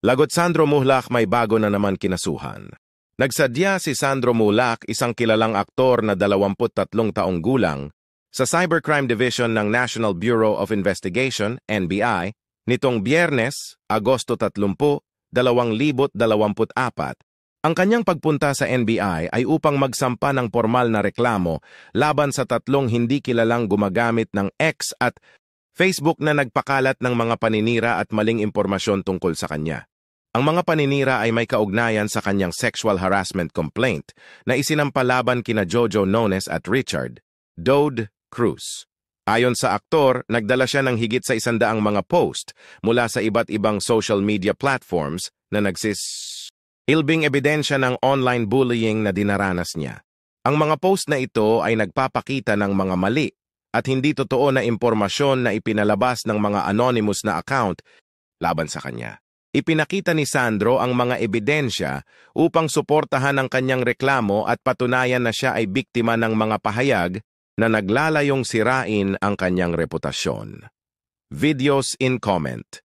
Lagot Sandro Muhlak may bago na naman kinasuhan. Nagsadya si Sandro Muhlak, isang kilalang aktor na 23 taong gulang, sa Cybercrime Division ng National Bureau of Investigation, NBI, nitong Biyernes, Agosto 30, 2024. Ang kanyang pagpunta sa NBI ay upang magsampa ng formal na reklamo laban sa tatlong hindi kilalang gumagamit ng X at Facebook na nagpakalat ng mga paninira at maling impormasyon tungkol sa kanya. Ang mga paninira ay may kaugnayan sa kanyang sexual harassment complaint na isinampalaban kina Jojo Nones at Richard Dode Cruz. Ayon sa aktor, nagdala siya ng higit sa isandaang mga post mula sa iba't ibang social media platforms na nagsis... Ilbing ebidensya ng online bullying na dinaranas niya. Ang mga post na ito ay nagpapakita ng mga mali at hindi totoo na impormasyon na ipinalabas ng mga anonymous na account laban sa kanya. Ipinakita ni Sandro ang mga ebidensya upang suportahan ang kanyang reklamo at patunayan na siya ay biktima ng mga pahayag na naglalayong sirain ang kanyang reputasyon. Videos in comment